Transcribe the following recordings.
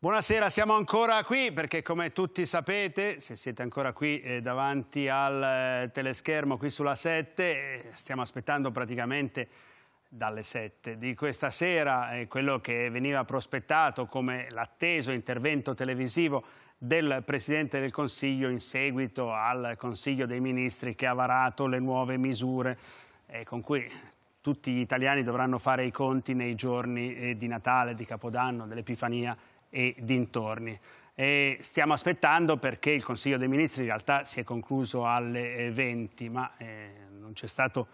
Buonasera, siamo ancora qui perché come tutti sapete, se siete ancora qui eh, davanti al eh, teleschermo qui sulla 7, eh, stiamo aspettando praticamente dalle 7 di questa sera eh, quello che veniva prospettato come l'atteso intervento televisivo del Presidente del Consiglio in seguito al Consiglio dei Ministri che ha varato le nuove misure eh, con cui tutti gli italiani dovranno fare i conti nei giorni eh, di Natale, di Capodanno, dell'Epifania e dintorni. E stiamo aspettando perché il Consiglio dei Ministri in realtà si è concluso alle 20, eh, ma eh, non c'è stato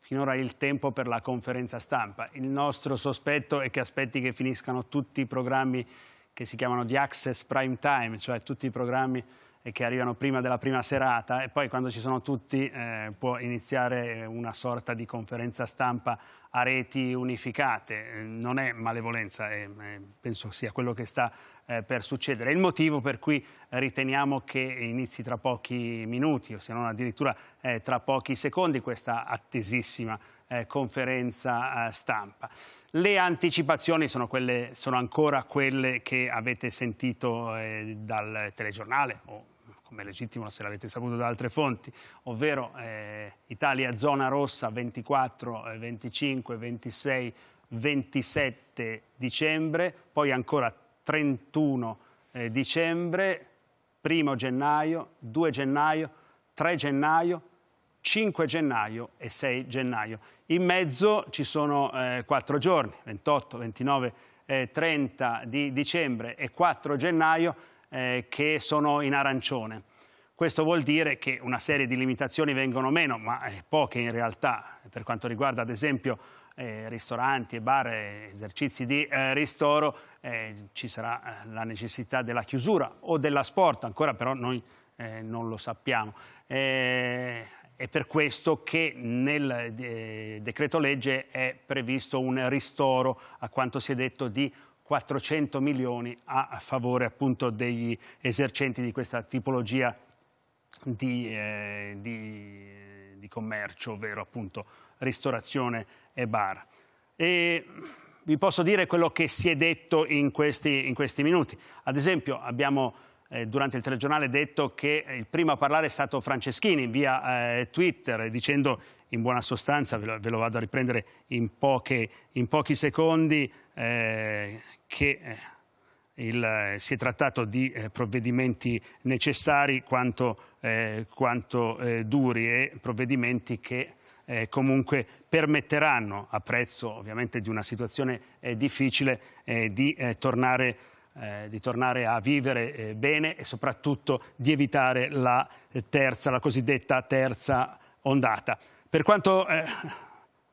finora il tempo per la conferenza stampa. Il nostro sospetto è che aspetti che finiscano tutti i programmi che si chiamano di Access Prime Time, cioè tutti i programmi e che arrivano prima della prima serata e poi quando ci sono tutti eh, può iniziare eh, una sorta di conferenza stampa a reti unificate. Eh, non è malevolenza, è, è, penso sia quello che sta eh, per succedere. È il motivo per cui riteniamo che inizi tra pochi minuti o se non addirittura eh, tra pochi secondi questa attesissima eh, conferenza eh, stampa. Le anticipazioni sono, quelle, sono, ancora quelle che avete sentito dal telegiornale o come è legittimo se l'avete saputo da altre fonti, ovvero eh, Italia zona rossa 24, 25, 26, 27 dicembre, poi ancora 31 eh, dicembre, 1 gennaio, 2 gennaio, 3 gennaio, 5 gennaio e 6 gennaio. In mezzo ci sono eh, 4 giorni, 28, 29, eh, 30 di dicembre e 4 gennaio, eh, che sono in arancione. Questo vuol dire che una serie di limitazioni vengono meno, ma eh, poche in realtà, per quanto riguarda ad esempio eh, ristoranti e bar, eh, esercizi di eh, ristoro, eh, ci sarà la necessità della chiusura o della sport, ancora però noi non lo sappiamo. è per questo che nel decreto legge è previsto un ristoro, a quanto si è detto, di 400 milioni a favore appunto degli esercenti di questa tipologia di, eh, di, di commercio, ovvero appunto ristorazione e bar. E vi posso dire quello che si è detto in questi, in questi minuti. Ad esempio abbiamo eh, durante il telegiornale detto che il primo a parlare è stato Franceschini via eh, Twitter dicendo in buona sostanza, ve lo, ve lo vado a riprendere in, poche, in pochi secondi, eh, che eh, il, si è trattato di eh, provvedimenti necessari quanto, eh, quanto eh, duri e provvedimenti che eh, comunque permetteranno, a prezzo ovviamente di una situazione eh, difficile, eh, di, eh, tornare, di, tornare, a vivere bene e soprattutto di evitare la, terza, la cosiddetta terza ondata. Per quanto... Eh,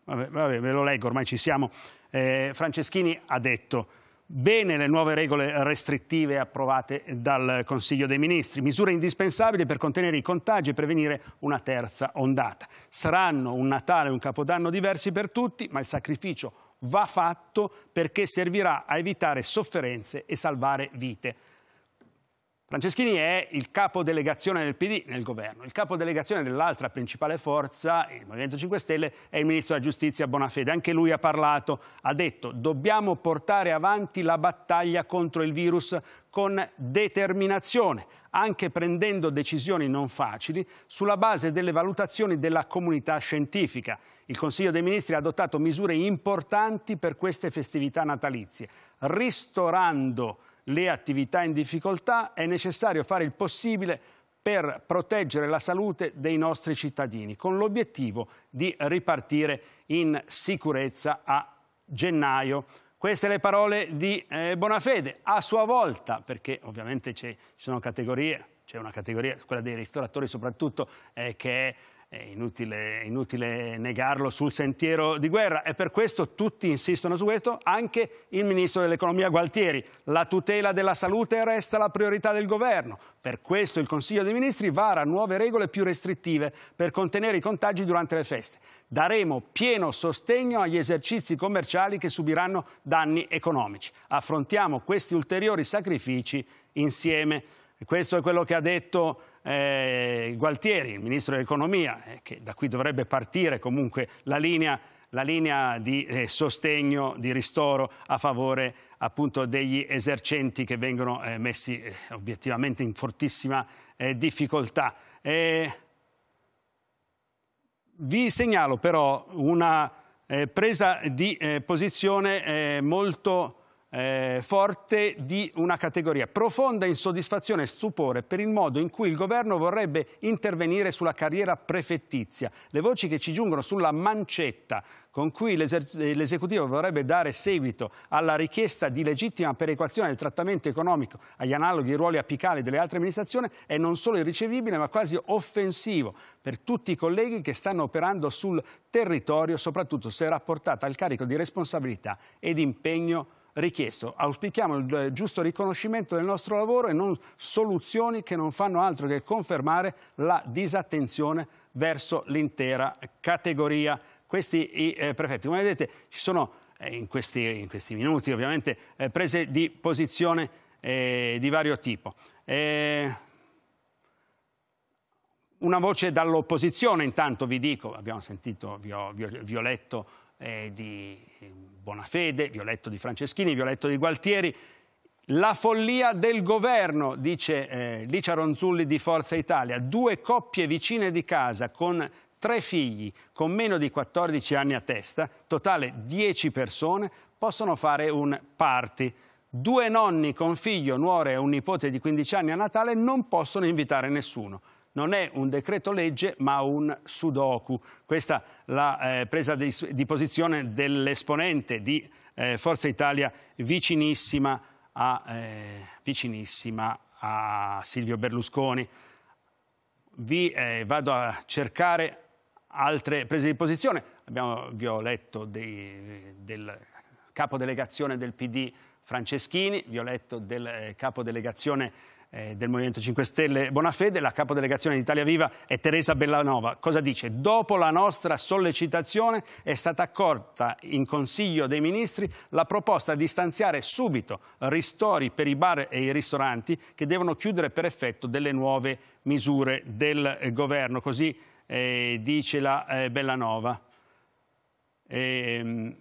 vabbè, vabbè, ve lo leggo, ormai ci siamo. Eh, Franceschini ha detto bene le nuove regole restrittive approvate dal Consiglio dei Ministri, misure indispensabili per contenere i contagi e prevenire una terza ondata. Saranno un Natale e un Capodanno diversi per tutti, ma il sacrificio va fatto perché servirà a evitare sofferenze e salvare vite. Franceschini è il capodelegazione del PD nel governo, il capodelegazione dell'altra principale forza, il Movimento 5 Stelle, è il ministro della Giustizia Bonafede. Anche lui ha parlato, ha detto dobbiamo portare avanti la battaglia contro il virus con determinazione, anche prendendo decisioni non facili sulla base delle valutazioni della comunità scientifica. Il Consiglio dei Ministri ha adottato misure importanti per queste festività natalizie, ristorando le attività in difficoltà, è necessario fare il possibile per proteggere la salute dei nostri cittadini, con l'obiettivo di ripartire in sicurezza a gennaio. Queste le parole di eh, Bonafede, a sua volta, perché ovviamente ci sono categorie, c'è una categoria, quella dei ristoratori soprattutto, eh, che è è inutile, è inutile negarlo, sul sentiero di guerra e per questo tutti insistono su questo, anche il ministro dell'economia Gualtieri. La tutela della salute resta la priorità del governo, per questo il Consiglio dei Ministri vara nuove regole più restrittive per contenere i contagi durante le feste. Daremo pieno sostegno agli esercizi commerciali che subiranno danni economici. Affrontiamo questi ulteriori sacrifici insieme. E questo è quello che ha detto eh, Gualtieri, il ministro dell'economia, eh, che da qui dovrebbe partire comunque la linea, la linea di eh, sostegno, di ristoro a favore appunto degli esercenti che vengono eh, messi eh, obiettivamente in fortissima eh, difficoltà. vi segnalo però una presa di posizione molto eh, forte di una categoria. Profonda insoddisfazione e stupore per il modo in cui il governo vorrebbe intervenire sulla carriera prefettizia. Le voci che ci giungono sulla mancetta con cui l'esecutivo vorrebbe dare seguito alla richiesta di legittima perequazione del trattamento economico agli analoghi ruoli apicali delle altre amministrazioni è non solo irricevibile ma quasi offensivo per tutti i colleghi che stanno operando sul territorio, soprattutto se rapportata al carico di responsabilità ed impegno richiesto. Auspichiamo il eh, giusto riconoscimento del nostro lavoro e non soluzioni che non fanno altro che confermare la disattenzione verso l'intera categoria. Questi i eh, prefetti. Come vedete ci sono eh, in, questi, in, questi, minuti ovviamente eh, prese di posizione eh, di vario tipo. Eh, una voce dall'opposizione intanto vi dico, abbiamo sentito, vi ho, vi ho, vi ho letto di Bonafede, Violetto di Franceschini, Violetto di Gualtieri. La follia del governo, dice eh, Licia Ronzulli di Forza Italia. Due coppie vicine di casa con tre figli con meno di 14 anni a testa, totale 10 persone, possono fare un party. Due nonni con figlio, nuore e un nipote di 15 anni a Natale non possono invitare nessuno non è un decreto legge ma un sudoku. Questa la eh, presa di, di posizione dell'esponente di eh, Forza Italia vicinissima a, eh, vicinissima a, Silvio Berlusconi. Vi eh, vado a cercare altre prese di posizione. Abbiamo, vi ho letto dei, del capodelegazione del PD Franceschini, vi ho letto del eh, capodelegazione eh, del Movimento 5 Stelle Bonafede, la capodelegazione di Italia Viva è Teresa Bellanova. Cosa dice? Dopo la nostra sollecitazione è stata accolta in Consiglio dei Ministri la proposta di stanziare subito ristori per i bar e i ristoranti che devono chiudere per effetto delle nuove misure del eh, governo. Così eh, dice la eh, Bellanova. E, ehm,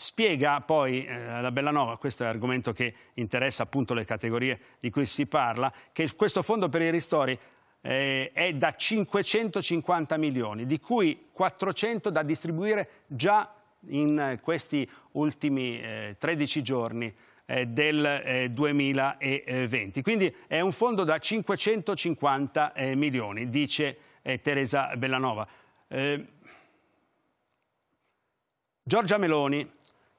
Spiega poi eh, la Bellanova, questo è l'argomento che interessa appunto le categorie di cui si parla, che questo fondo per i ristori eh, è da 550 milioni, di cui 400 da distribuire già in eh, questi ultimi eh, 13 giorni eh, del 2020. Eh, Quindi è un fondo da 550 milioni, dice Teresa Bellanova. Giorgia Meloni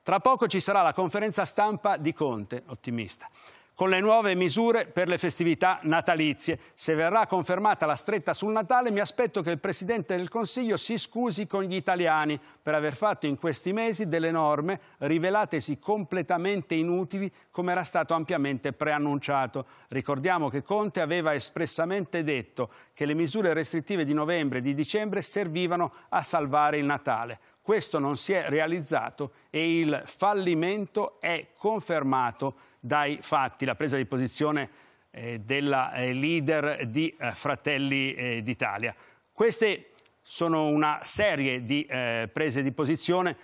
tra poco ci sarà la conferenza stampa di Conte, ottimista, con le nuove misure per le festività natalizie. Se verrà confermata la stretta sul Natale, mi aspetto che il Presidente del Consiglio si scusi con gli italiani per aver fatto in questi mesi delle norme rivelatesi completamente inutili come era stato ampiamente preannunciato. Ricordiamo che Conte aveva espressamente detto che le misure restrittive di novembre e di dicembre servivano a salvare il Natale. Questo non si è realizzato e il fallimento è confermato dai fatti. La presa di posizione eh, della eh, leader di eh, Fratelli d'Italia. Queste sono una serie di prese di posizione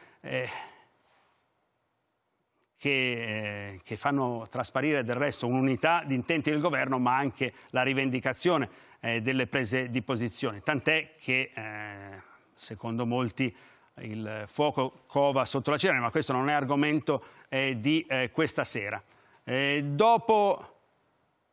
che, fanno trasparire del resto un'unità di intenti del governo ma anche la rivendicazione delle prese di posizione. Tant'è che secondo molti il fuoco cova sotto la ceramica, ma questo non è argomento eh, di eh, questa sera. Eh, dopo,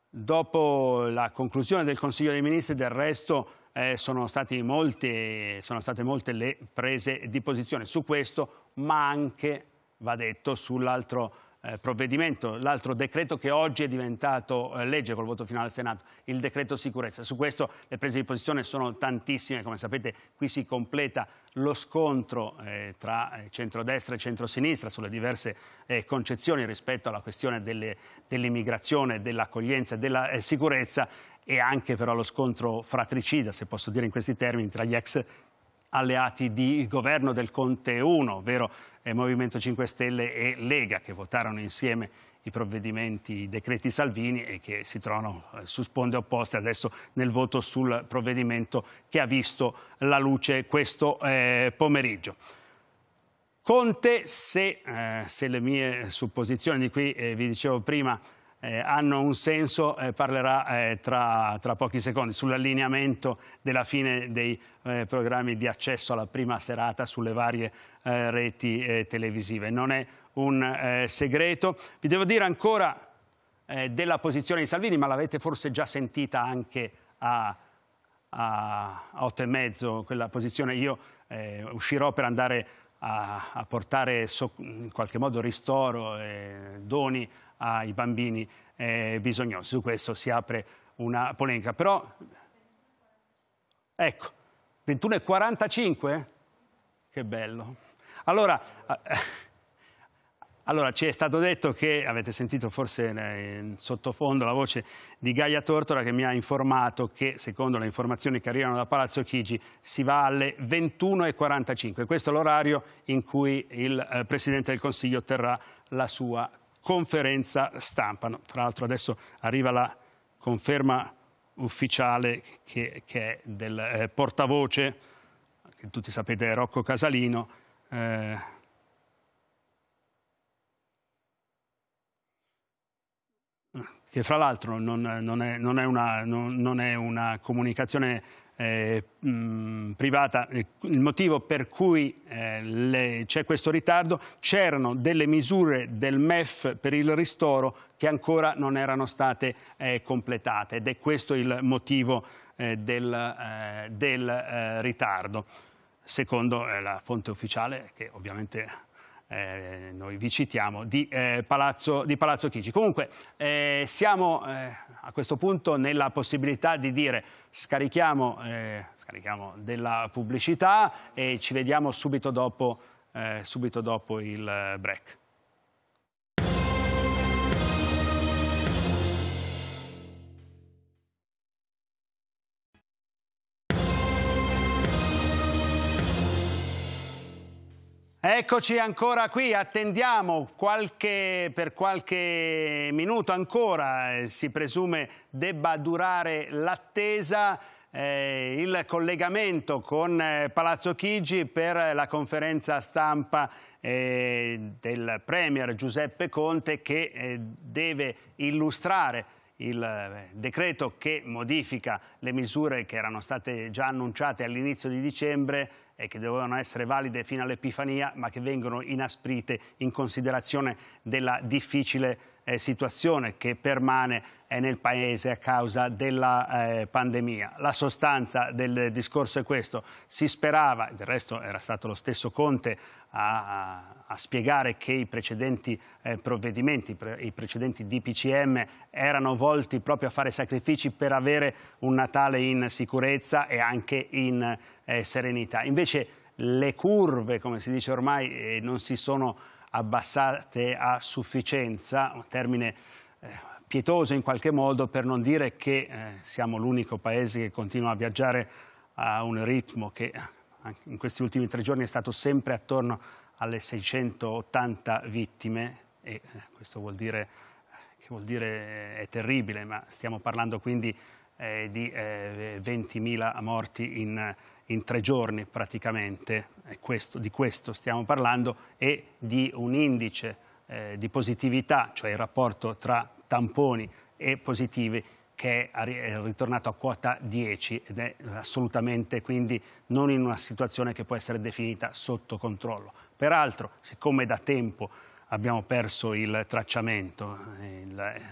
dopo, la conclusione del Consiglio dei Ministri, del resto eh, sono, molte, sono state molte le prese di posizione su questo, ma anche, va detto, sull'altro eh, provvedimento, l'altro decreto che oggi è diventato eh, legge col voto finale al Senato, il decreto sicurezza. Su questo le prese di posizione sono tantissime, come sapete qui si completa lo scontro eh, tra eh, centrodestra e centrosinistra sulle diverse eh, concezioni rispetto alla questione dell'immigrazione, dell'accoglienza e della eh, sicurezza e anche però lo scontro fratricida, se posso dire in questi termini, tra gli ex alleati di governo del Conte 1, ovvero eh, Movimento 5 Stelle e Lega, che votarono insieme i provvedimenti, i decreti Salvini e che si trovano eh, su sponde opposte adesso nel voto sul provvedimento che ha visto la luce questo eh, pomeriggio. Conte, se, eh, se, le mie supposizioni di cui eh, vi dicevo prima eh, hanno un senso eh, parlerà eh, tra, tra, pochi secondi sull'allineamento della fine dei eh, programmi di accesso alla prima serata sulle varie eh, reti eh, televisive. Non è un segreto. Vi devo dire ancora della posizione di Salvini, ma l'avete forse già sentita anche a, a, a otto e mezzo, quella posizione. Io uscirò per andare a, a portare so, in qualche modo ristoro e doni ai bambini eh, bisognosi. Su questo si apre una polemica. Però, ecco, 21.45? Che bello. Allora, eh, allora, ci è stato detto che, avete sentito forse in sottofondo la voce di Gaia Tortora che mi ha informato che, secondo le informazioni che arrivano da Palazzo Chigi, si va alle 21.45. Questo è l'orario in cui il eh, Presidente del Consiglio terrà la sua conferenza stampa. Fra l'altro adesso arriva la conferma ufficiale che, che è del eh, portavoce, che tutti sapete Rocco Casalino. Eh, che fra l'altro non, non, non, non, è una comunicazione eh, mh, mm, privata, eh, il motivo per cui eh, c'è questo ritardo, c'erano delle misure del MEF per il ristoro che ancora non erano state eh, completate ed è questo il motivo eh, del, eh, del ritardo, secondo la fonte ufficiale che ovviamente eh, noi vi citiamo, di, eh, Palazzo, di Palazzo, Chigi. Comunque eh, siamo eh, a questo punto nella possibilità di dire scarichiamo, eh, scarichiamo della pubblicità e ci vediamo subito dopo, eh, subito dopo il break. Eccoci ancora qui, attendiamo qualche, per qualche minuto ancora, eh, si presume debba durare l'attesa, eh, il collegamento con eh, Palazzo Chigi per la conferenza stampa eh, del Premier Giuseppe Conte che eh, deve illustrare il eh, decreto che modifica le misure che erano state già annunciate all'inizio di dicembre e che dovevano essere valide fino all'Epifania, ma che vengono inasprite in considerazione della difficile eh, situazione che permane eh, nel Paese a causa della eh, pandemia. La sostanza del discorso è questo. Si sperava, del resto era stato lo stesso Conte a, a spiegare che i precedenti eh, provvedimenti, pre, i precedenti DPCM erano volti proprio a fare sacrifici per avere un Natale in sicurezza e anche in eh, serenità. Invece le curve, come si dice ormai, eh, non si sono abbassate a sufficienza, un termine eh, pietoso in qualche modo per non dire che eh, siamo l'unico paese che continua a viaggiare a un ritmo che eh, in questi ultimi tre giorni è stato sempre attorno alle 680 vittime e eh, questo vuol dire, eh, che vuol dire è terribile, ma stiamo parlando quindi eh, di 20.000 morti in in tre giorni praticamente, questo, di questo stiamo parlando, e di un indice eh, di positività, cioè il rapporto tra tamponi e positivi, che è ritornato a quota 10 ed è assolutamente quindi non in una situazione che può essere definita sotto controllo. Peraltro, siccome da tempo abbiamo perso il tracciamento, eh,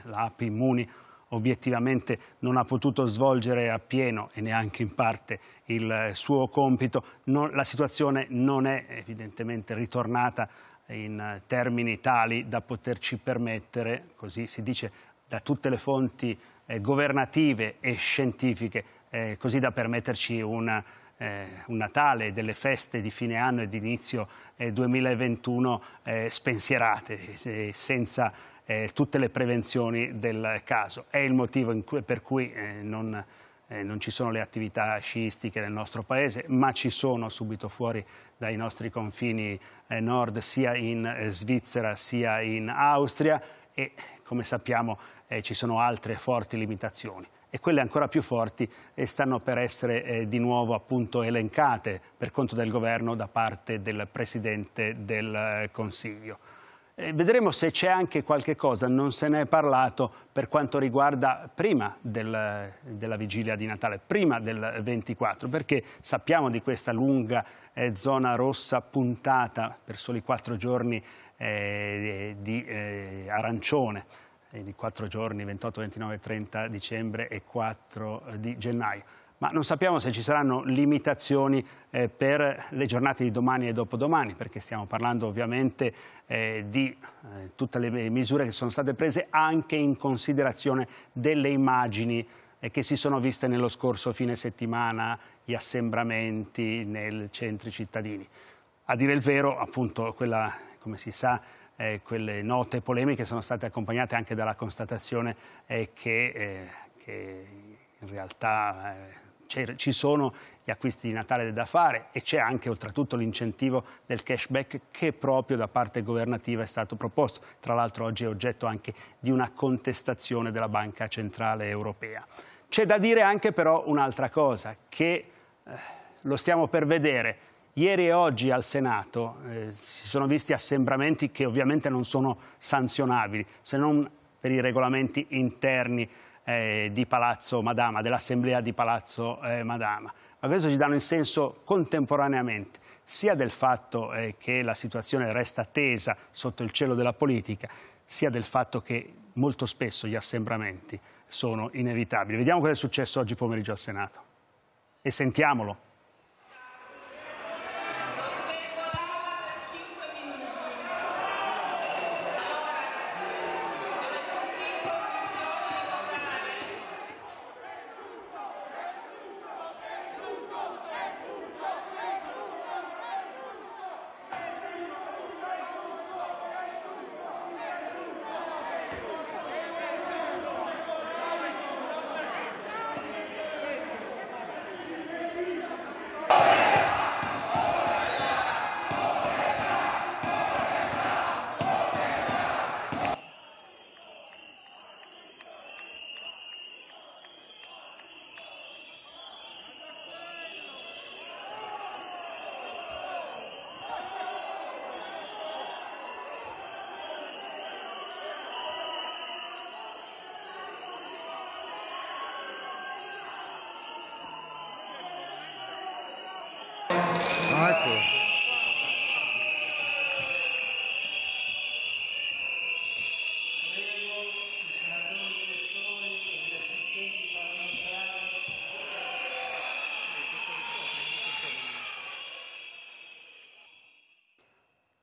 l'app Immuni obiettivamente non ha potuto svolgere appieno e neanche in parte il eh, suo compito. Non, la situazione non è evidentemente ritornata in eh, termini tali da poterci permettere, così si dice da tutte le fonti eh, governative e scientifiche, eh, così da permetterci eh, una eh, un Natale, delle feste di fine anno e di inizio eh, 2021 eh, spensierate, senza eh, tutte le prevenzioni del caso. È il motivo cui, per cui eh, non, eh, non, ci sono le attività sciistiche nel nostro paese, ma ci sono subito fuori dai nostri confini eh, nord, sia in eh, Svizzera sia in Austria e come sappiamo eh, ci sono altre forti limitazioni e quelle ancora più forti stanno per essere di nuovo appunto elencate per conto del governo da parte del Presidente del Consiglio. Eh, vedremo se c'è anche qualche cosa, non se ne è parlato per quanto riguarda prima del, della vigilia di Natale, prima del 24, perché sappiamo di questa lunga eh, zona rossa puntata per soli quattro giorni eh, di eh, arancione eh, di quattro giorni, 28, 29, 30 dicembre e 4 di gennaio ma non sappiamo se ci saranno limitazioni eh, per le giornate di domani e dopodomani, perché stiamo parlando ovviamente eh, di eh, tutte le misure che sono state prese anche in considerazione delle immagini eh, che si sono viste nello scorso fine settimana, gli assembramenti nei centri cittadini. A dire il vero, appunto, quella, come si sa, eh, quelle note polemiche sono state accompagnate anche dalla constatazione eh, che, eh, che, in realtà eh, ci sono gli acquisti di Natale da fare e c'è anche oltretutto l'incentivo del cashback che proprio da parte governativa è stato proposto. Tra l'altro oggi è oggetto anche di una contestazione della Banca Centrale Europea. C'è da dire anche però un'altra cosa che eh, lo stiamo per vedere. Ieri e oggi al Senato eh, si sono visti assembramenti che ovviamente non sono sanzionabili, se non per i regolamenti interni eh, di Palazzo Madama, dell'Assemblea di Palazzo eh, Madama. Ma questo ci dà il senso contemporaneamente sia del fatto eh, che la situazione resta tesa sotto il cielo della politica, sia del fatto che molto spesso gli assembramenti sono inevitabili. Vediamo cosa è successo oggi pomeriggio al Senato e sentiamolo. Ah, ecco.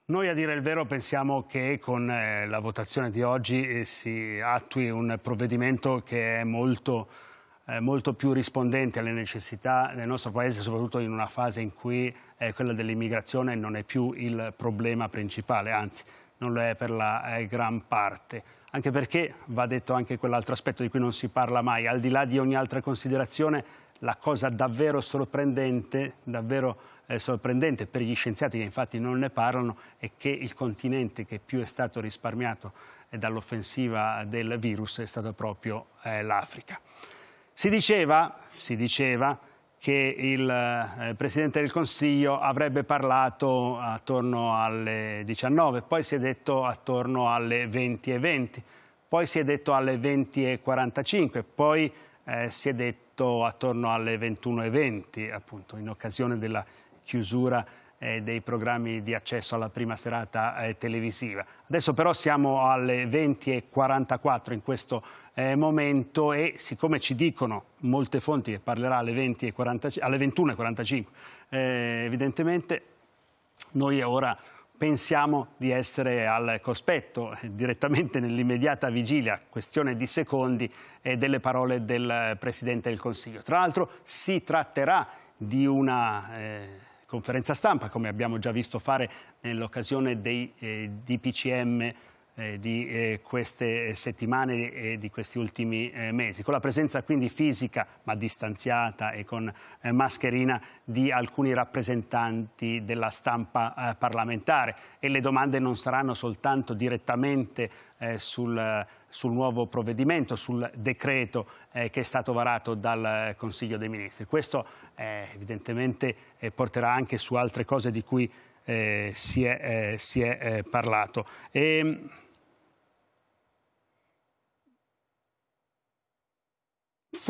Noi a dire il vero pensiamo che con eh, la votazione di oggi eh, si attui un provvedimento che è molto eh, molto più rispondenti alle necessità del nostro Paese, soprattutto in una fase in cui eh, quella dell'immigrazione non è più il problema principale, anzi non lo è per la eh, gran parte. Anche perché, va detto anche quell'altro aspetto di cui non si parla mai, al di là di ogni altra considerazione, la cosa davvero sorprendente, davvero eh, sorprendente per gli scienziati che infatti non ne parlano, è che il continente che più è stato risparmiato eh, dall'offensiva del virus è stato proprio l'Africa. Si diceva, si diceva che il eh, Presidente del Consiglio avrebbe parlato attorno alle 19, poi si è detto attorno alle 20.20, 20, poi si è detto alle 20.45, poi eh, si è detto attorno alle 21.20, appunto in occasione della chiusura eh, dei programmi di accesso alla prima serata eh, televisiva. Adesso però siamo alle 20.44 in questo momento eh, momento e siccome ci dicono molte fonti che parlerà alle, 20 40, alle 21.45 eh, evidentemente noi ora pensiamo di essere al cospetto, eh, direttamente nell'immediata vigilia, questione di secondi, eh, delle parole del Presidente del Consiglio. Tra l'altro si tratterà di una eh, conferenza stampa, come abbiamo già visto fare nell'occasione dei eh, DPCM eh, di eh, queste eh, settimane e di questi ultimi mesi, con la presenza quindi fisica ma distanziata e con mascherina di alcuni rappresentanti della stampa parlamentare e le domande non saranno soltanto direttamente sul, sul, nuovo provvedimento, sul decreto che è stato varato dal Consiglio dei Ministri. Questo evidentemente porterà anche su altre cose di cui si è, si è parlato. E, ehm,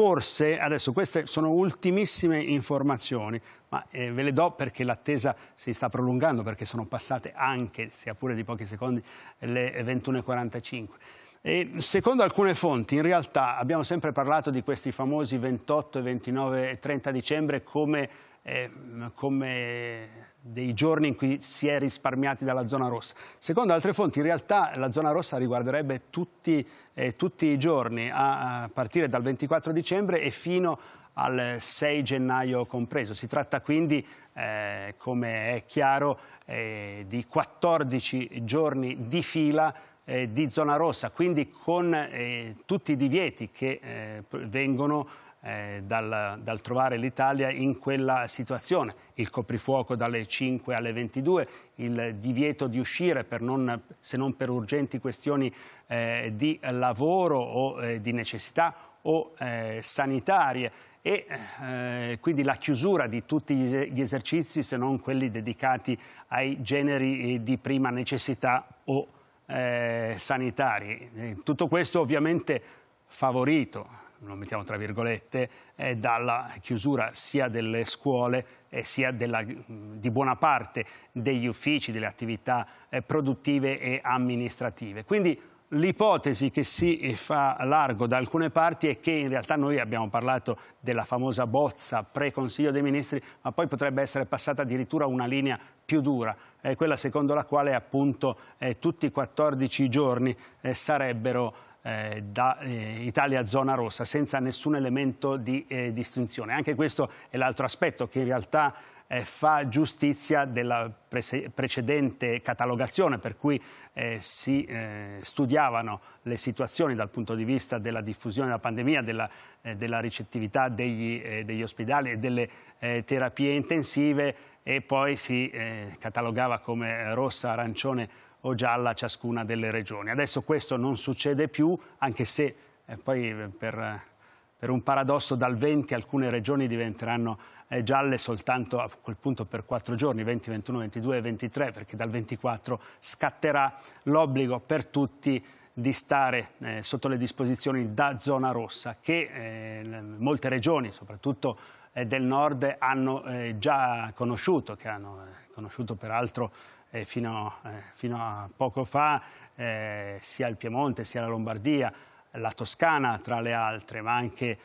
forse, adesso queste sono ultimissime informazioni, ma eh, ve le do perché l'attesa si sta prolungando, perché sono passate anche, sia pure di pochi secondi, le 21.45. E secondo alcune fonti, in realtà abbiamo sempre parlato di questi famosi 28, 29 e 30 dicembre come eh, come dei giorni in cui si è risparmiati dalla zona rossa. Secondo altre fonti in realtà la zona rossa riguarderebbe tutti, eh, tutti i giorni a, a partire dal 24 dicembre e fino al 6 gennaio compreso. Si tratta quindi, eh, come è chiaro, eh, di 14 giorni di fila eh, di zona rossa, quindi con eh, tutti i divieti che eh, vengono eh, dal, dal, trovare l'Italia in quella situazione. Il coprifuoco dalle 5 alle 22, il divieto di uscire non, se non per urgenti questioni eh, di lavoro o eh, di necessità o eh, sanitarie e eh, quindi la chiusura di tutti gli esercizi se non quelli dedicati ai generi eh, di prima necessità o sanitari. Tutto questo ovviamente favorito lo mettiamo tra virgolette, eh, dalla chiusura sia delle scuole eh, sia della, di buona parte degli uffici, delle attività eh, produttive e amministrative. Quindi l'ipotesi che si eh, fa largo da alcune parti è che in realtà noi abbiamo parlato della famosa bozza pre-Consiglio dei Ministri, ma poi potrebbe essere passata addirittura una linea più dura, eh, quella secondo la quale appunto eh, tutti i 14 giorni sarebbero eh, da eh, Italia zona rossa senza nessun elemento di eh, distinzione. Anche questo è l'altro aspetto che in realtà eh, fa giustizia della pre precedente catalogazione per cui eh, si eh, studiavano le situazioni dal punto di vista della diffusione della pandemia, della, eh, della ricettività degli, eh, degli, ospedali e delle eh, terapie intensive e poi si catalogava come rossa, arancione o gialla ciascuna delle regioni. Adesso questo non succede più, anche se eh, poi eh, per, eh, per, un paradosso dal 20 alcune regioni diventeranno eh, gialle soltanto a quel punto per quattro giorni, 20, 21, 22 e 23, perché dal 24 scatterà l'obbligo per tutti di stare eh, sotto le disposizioni da zona rossa, che eh, molte regioni, soprattutto eh, del nord hanno eh, già conosciuto, che hanno eh, conosciuto peraltro fino, fino a poco fa sia il Piemonte sia la Lombardia, la Toscana tra le altre, ma anche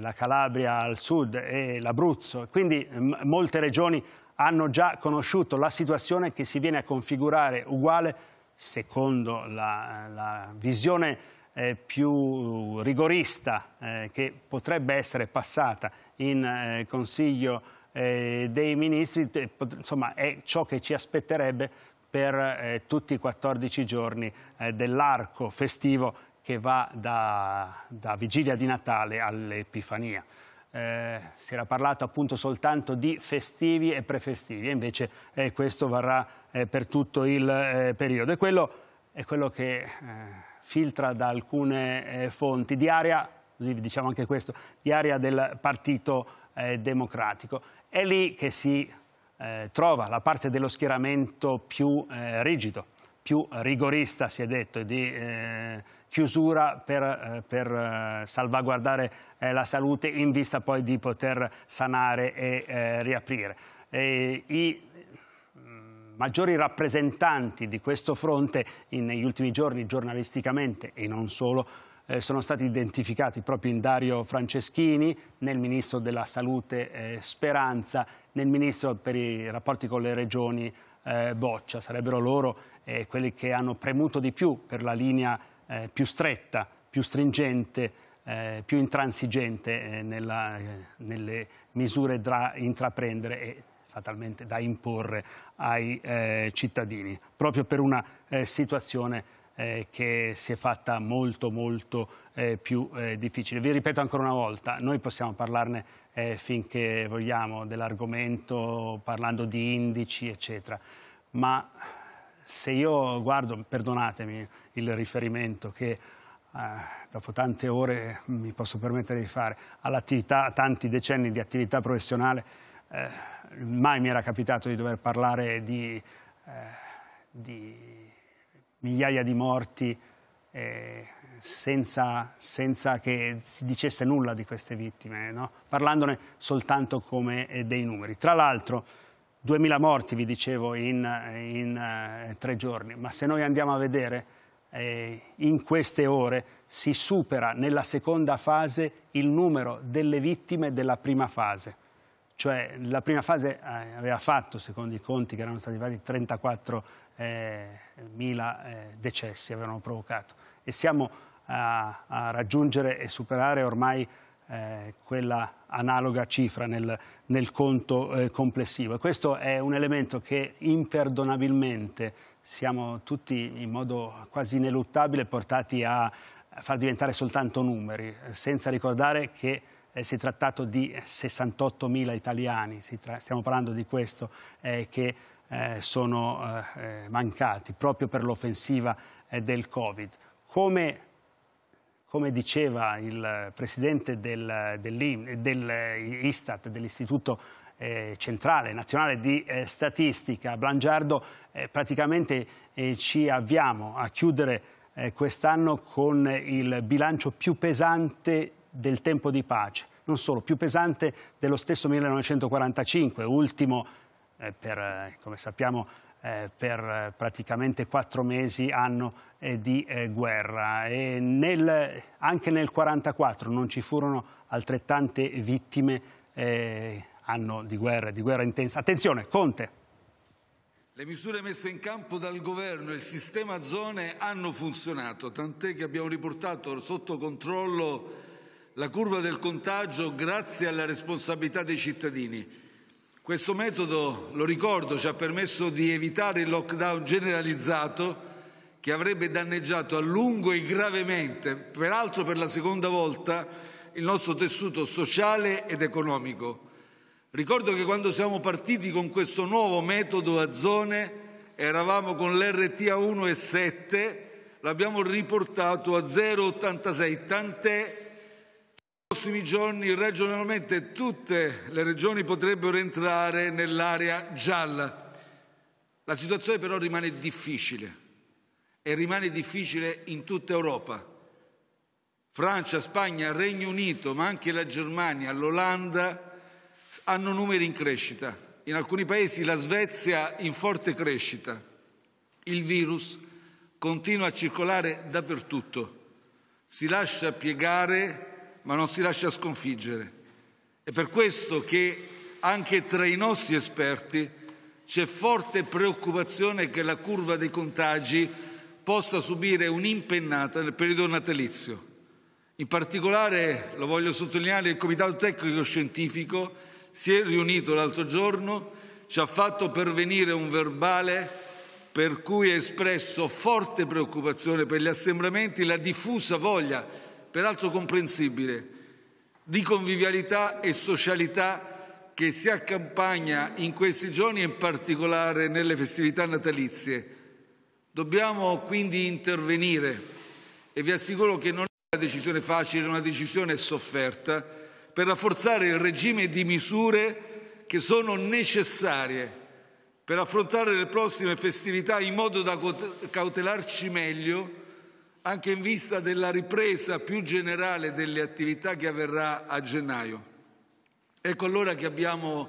la Calabria al sud e l'Abruzzo. Quindi molte regioni hanno già conosciuto la situazione che si viene a configurare uguale secondo la, la visione eh, più rigorista eh, che potrebbe essere passata in eh, Consiglio eh, dei Ministri, insomma è ciò che ci aspetterebbe per eh, tutti i 14 giorni eh, dell'arco festivo che va da, da, vigilia di Natale all'Epifania. si era parlato appunto soltanto di festivi e prefestivi e invece questo varrà per tutto il periodo e quello è quello che filtra da alcune eh, fonti di area, così diciamo anche questo, di area del Partito eh, Democratico. È lì che si eh, trova la parte dello schieramento più eh, rigido, più rigorista, si è detto, di eh, chiusura per, per salvaguardare la salute in vista poi di poter sanare e riaprire. E, i, maggiori rappresentanti di questo fronte in, negli ultimi giorni giornalisticamente e non solo eh, sono stati identificati proprio in Dario Franceschini, nel Ministro della Salute eh, Speranza, nel Ministro per i rapporti con le regioni eh, Boccia. Sarebbero loro eh, quelli che hanno premuto di più per la linea eh, più stretta, più stringente, eh, più intransigente nella, nelle misure da intraprendere e fatalmente da imporre ai eh, cittadini, proprio per una eh, situazione eh, che si è fatta molto molto eh, più eh, difficile. Vi ripeto ancora una volta, noi possiamo parlarne eh, finché vogliamo dell'argomento, parlando di indici, eccetera, ma se io guardo, perdonatemi il riferimento che Uh, dopo tante ore mi posso permettere di fare, all'attività, tanti decenni di attività professionale, uh mai mi era capitato di dover parlare di, eh, di migliaia di morti eh, senza, senza, che si dicesse nulla di queste vittime, no? parlandone soltanto come eh, dei numeri. Tra l'altro, 2000 morti, vi dicevo, in, in uh, tre giorni, ma se noi andiamo a vedere, eh, in queste ore si supera nella seconda fase il numero delle vittime della prima fase. Cioè la prima fase eh, aveva fatto, secondo i conti, che erano stati fatti 34.000 eh, eh, decessi avevano provocato e siamo a, a raggiungere e superare ormai eh, quella analoga cifra nel, nel conto eh, complessivo. E questo è un elemento che imperdonabilmente siamo tutti in modo quasi ineluttabile portati a far diventare soltanto numeri, senza ricordare che eh, si è trattato di 68.000 italiani, stiamo parlando di questo, eh, che eh, sono eh, eh, mancati proprio per l'offensiva eh, del Covid. Come, come, diceva il presidente del, dell'Istat, del dell'Istituto Centrale Nazionale di Statistica, Blangiardo, praticamente ci avviamo a chiudere quest'anno con il bilancio più pesante del tempo di pace non solo, più pesante dello stesso 1945, ultimo eh, per, eh, come sappiamo, eh, per eh, praticamente quattro mesi anno eh, di eh, guerra. Nel, anche nel 1944 non ci furono altrettante vittime eh, anno di guerra, di guerra intensa. Attenzione, Conte. Le misure messe in campo dal governo e il sistema zone hanno funzionato, tant'è che abbiamo riportato sotto controllo la curva del contagio grazie alla responsabilità dei cittadini. Questo metodo, lo ricordo, ci ha permesso di evitare il lockdown generalizzato che avrebbe danneggiato a lungo e gravemente, peraltro per la seconda volta, il nostro tessuto sociale ed economico. Ricordo che quando siamo partiti con questo nuovo metodo a zone eravamo con l'RT a 1,7, l'abbiamo riportato a 0,86, tant'è prossimi giorni regionalmente tutte le regioni potrebbero entrare nell'area gialla. La situazione però rimane difficile e rimane difficile in tutta Europa. Francia, Spagna, Regno Unito, ma anche la Germania, l'Olanda hanno numeri in crescita. In alcuni paesi la Svezia in forte crescita. Il virus continua a circolare dappertutto. Si lascia piegare ma non si lascia sconfiggere. È per questo che anche tra i nostri esperti c'è forte preoccupazione che la curva dei contagi possa subire un'impennata nel periodo natalizio. In particolare, lo voglio sottolineare, il Comitato Tecnico Scientifico si è riunito l'altro giorno, ci ha fatto pervenire un verbale per cui ha espresso forte preoccupazione per gli assembramenti, la diffusa voglia peraltro comprensibile, di convivialità e socialità che si accampagna in questi giorni in particolare nelle festività natalizie. Dobbiamo quindi intervenire e vi assicuro che non è una decisione facile, è una decisione sofferta per rafforzare il regime di misure che sono necessarie per affrontare le prossime festività in modo da cautelarci meglio anche in vista della ripresa più generale delle attività che avverrà a gennaio. Ecco allora che abbiamo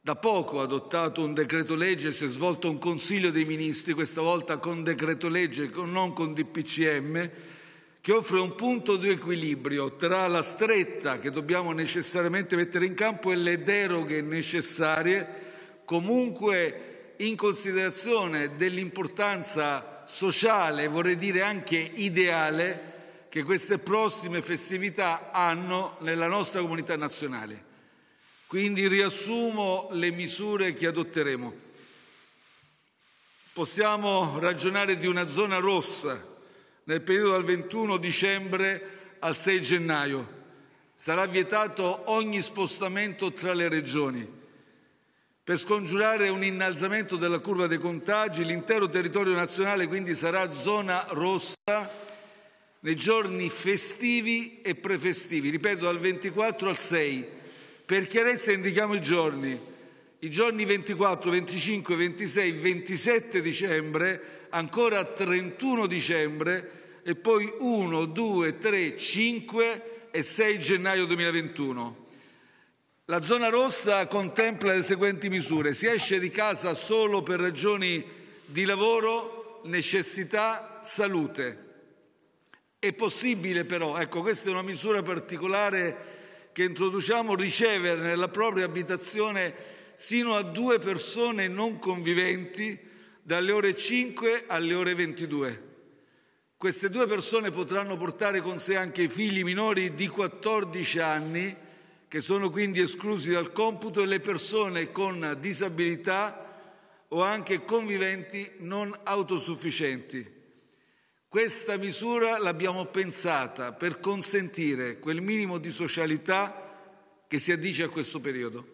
da poco adottato un decreto legge, si è svolto un Consiglio dei Ministri, questa volta con decreto legge, non con DPCM, che offre un punto di equilibrio tra la stretta che dobbiamo necessariamente mettere in campo e le deroghe necessarie, comunque in considerazione dell'importanza sociale, vorrei dire anche ideale, che queste prossime festività hanno nella nostra comunità nazionale. Quindi riassumo le misure che adotteremo. Possiamo ragionare di una zona rossa nel periodo dal 21 dicembre al 6 gennaio. Sarà vietato ogni spostamento tra le regioni per scongiurare un innalzamento della curva dei contagi, l'intero territorio nazionale quindi sarà zona rossa nei giorni festivi e prefestivi, ripeto dal 24 al 6. Per chiarezza indichiamo i giorni. I giorni 24, 25, 26, 27 dicembre, ancora 31 dicembre e poi 1, 2, 3, 5 e 6 gennaio 2021. La zona rossa contempla le seguenti misure. Si esce di casa solo per ragioni di lavoro, necessità, salute. È possibile però, ecco questa è una misura particolare che introduciamo, ricevere nella propria abitazione sino a due persone non conviventi dalle ore 5 alle ore 22. Queste due persone potranno portare con sé anche i figli minori di 14 anni che sono quindi esclusi dal computo e le persone con disabilità o anche conviventi non autosufficienti. Questa misura l'abbiamo pensata per consentire quel minimo di socialità che si addice a questo periodo.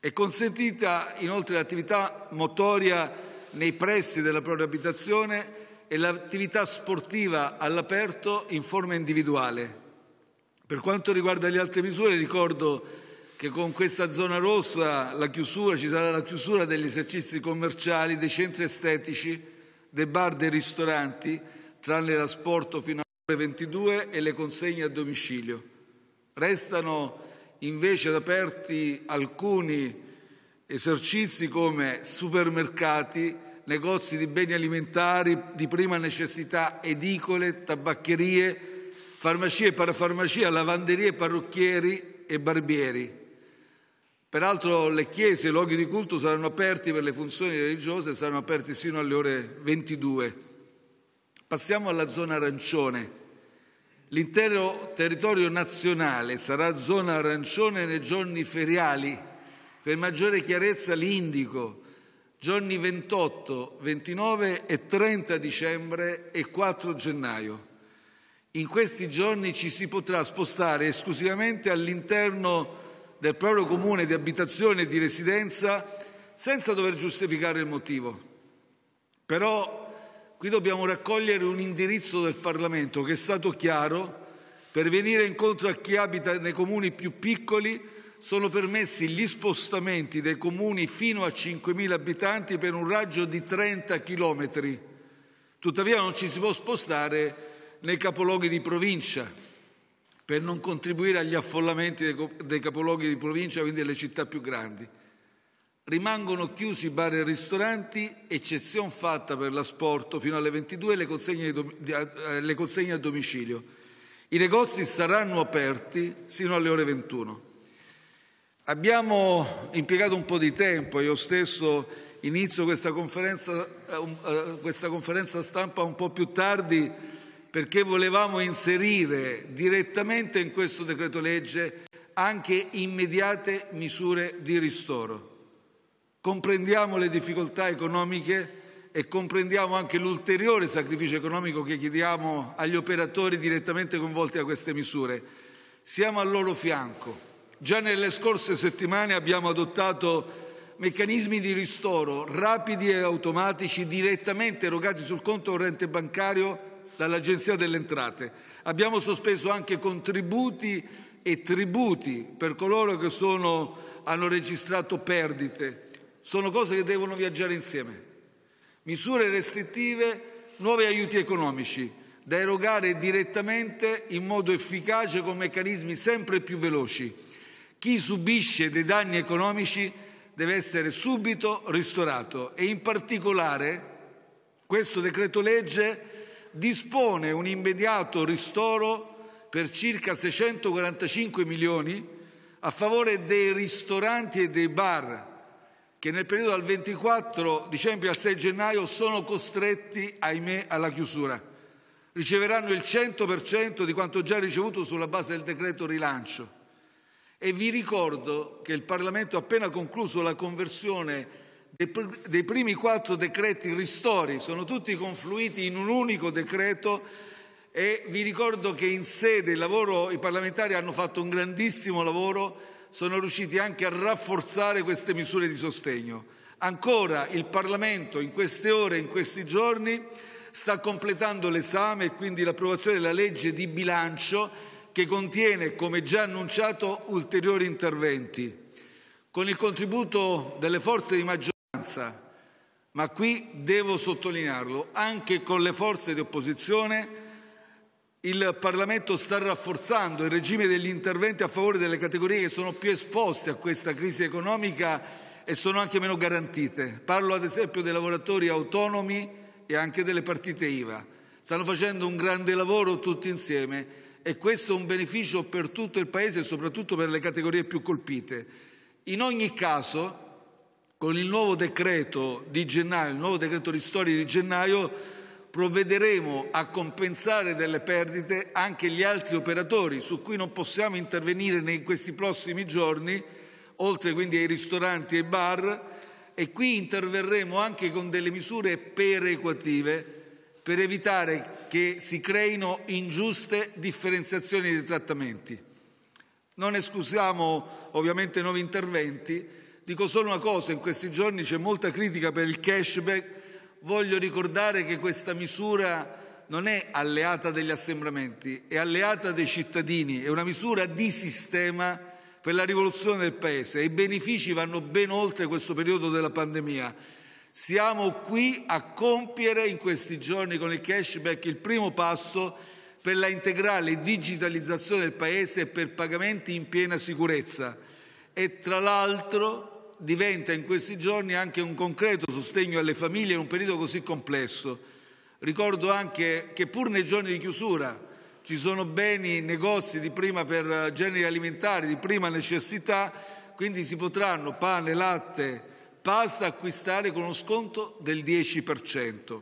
È consentita inoltre l'attività motoria nei pressi della propria abitazione e l'attività sportiva all'aperto in forma individuale. Per quanto riguarda le altre misure, ricordo che con questa zona rossa la chiusura, ci sarà la chiusura degli esercizi commerciali, dei centri estetici, dei bar, dei ristoranti, tranne l'asporto fino alle 22 e le consegne a domicilio. Restano invece aperti alcuni esercizi come supermercati, negozi di beni alimentari di prima necessità, edicole, tabaccherie, farmacie e parafarmacia, lavanderie, parrucchieri e barbieri. Peraltro le chiese e i luoghi di culto saranno aperti per le funzioni religiose, saranno aperti sino alle ore 22. Passiamo alla zona arancione. L'intero territorio nazionale sarà zona arancione nei giorni feriali. Per maggiore chiarezza li indico giorni 28, 29 e 30 dicembre e 4 gennaio. In questi giorni ci si potrà spostare esclusivamente all'interno del proprio comune di abitazione e di residenza senza dover giustificare il motivo. Però qui dobbiamo raccogliere un indirizzo del Parlamento che è stato chiaro per venire incontro a chi abita nei comuni più piccoli sono permessi gli spostamenti dei comuni fino a 5.000 abitanti per un raggio di 30 chilometri. Tuttavia non ci si può spostare nei capoluoghi di provincia per non contribuire agli affollamenti dei capoluoghi di provincia, quindi delle città più grandi. Rimangono chiusi bar e ristoranti, eccezione fatta per l'asporto fino alle 22 le consegne, eh, le consegne a domicilio. I negozi saranno aperti fino alle ore 21. Abbiamo impiegato un po' di tempo, io stesso inizio questa conferenza, eh, eh, questa conferenza stampa un po' più tardi perché volevamo inserire direttamente in questo decreto legge anche immediate misure di ristoro. Comprendiamo le difficoltà economiche e comprendiamo anche l'ulteriore sacrificio economico che chiediamo agli operatori direttamente coinvolti da queste misure. Siamo al loro fianco. Già nelle scorse settimane abbiamo adottato meccanismi di ristoro rapidi e automatici direttamente erogati sul conto corrente bancario dall'Agenzia delle Entrate. Abbiamo sospeso anche contributi e tributi per coloro che sono, hanno registrato perdite. Sono cose che devono viaggiare insieme. Misure restrittive, nuovi aiuti economici da erogare direttamente in modo efficace con meccanismi sempre più veloci. Chi subisce dei danni economici deve essere subito ristorato e in particolare questo decreto legge dispone un immediato ristoro per circa 645 milioni a favore dei ristoranti e dei bar che nel periodo dal 24 dicembre al 6 gennaio sono costretti, ahimè, alla chiusura. Riceveranno il 100% di quanto già ricevuto sulla base del decreto rilancio. E vi ricordo che il Parlamento ha appena concluso la conversione dei primi quattro decreti ristori, sono tutti confluiti in un unico decreto e vi ricordo che in sede il lavoro, i parlamentari hanno fatto un grandissimo lavoro, sono riusciti anche a rafforzare queste misure di sostegno. Ancora il Parlamento in queste ore, in questi giorni, sta completando l'esame e quindi l'approvazione della legge di bilancio che contiene, come già annunciato, ulteriori interventi. Con il contributo delle forze di maggioranza maggioranza, ma qui devo sottolinearlo, anche con le forze di opposizione il Parlamento sta rafforzando il regime degli interventi a favore delle categorie che sono più esposte a questa crisi economica e sono anche meno garantite. Parlo ad esempio dei lavoratori autonomi e anche delle partite IVA. Stanno facendo un grande lavoro tutti insieme e questo è un beneficio per tutto il Paese e soprattutto per le categorie più colpite. In ogni caso, con il nuovo decreto di gennaio, il nuovo decreto ristori di gennaio, provvederemo a compensare delle perdite anche gli altri operatori su cui non possiamo intervenire in questi prossimi giorni, oltre quindi ai ristoranti e ai bar, e qui interverremo anche con delle misure perequative per evitare che si creino ingiuste differenziazioni di trattamenti. Non esclusiamo ovviamente nuovi interventi, Dico solo una cosa, in questi giorni c'è molta critica per il cashback. Voglio ricordare che questa misura non è alleata degli assembramenti, è alleata dei cittadini, è una misura di sistema per la rivoluzione del Paese. e I benefici vanno ben oltre questo periodo della pandemia. Siamo qui a compiere in questi giorni con il cashback il primo passo per la integrale digitalizzazione del Paese e per pagamenti in piena sicurezza. E tra l'altro diventa in questi giorni anche un concreto sostegno alle famiglie in un periodo così complesso. Ricordo anche che pur nei giorni di chiusura ci sono beni, negozi di prima per generi alimentari, di prima necessità, quindi si potranno pane, latte, pasta acquistare con uno sconto del 10%.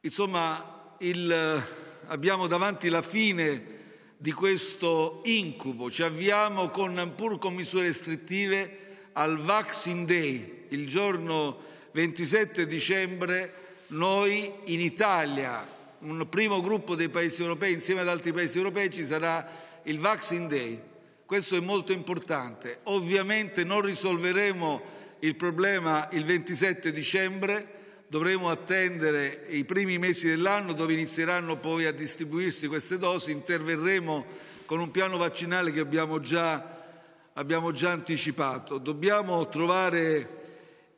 Insomma, il, abbiamo davanti la fine di questo incubo. Ci avviamo con, pur con misure restrittive al Vaccine Day, il giorno 27 dicembre, noi in Italia, un primo gruppo dei paesi europei insieme ad altri paesi europei, ci sarà il Vaccine Day. Questo è molto importante. Ovviamente non risolveremo il problema il 27 dicembre, dovremo attendere i primi mesi dell'anno dove inizieranno poi a distribuirsi queste dosi, interverremo con un piano vaccinale che abbiamo già, abbiamo già anticipato. Dobbiamo trovare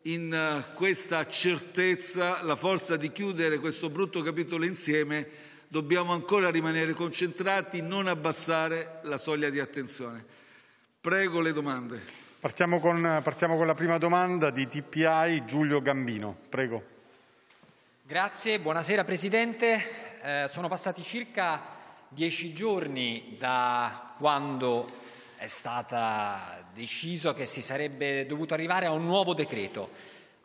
in eh, questa certezza la forza di chiudere questo brutto capitolo insieme, dobbiamo ancora rimanere concentrati, non abbassare la soglia di attenzione. Prego le domande. Partiamo con, partiamo con la prima domanda di TPI Giulio Gambino. Prego. Grazie, buonasera Presidente. Eh, sono passati circa dieci giorni da quando è stato deciso che si sarebbe dovuto arrivare a un nuovo decreto.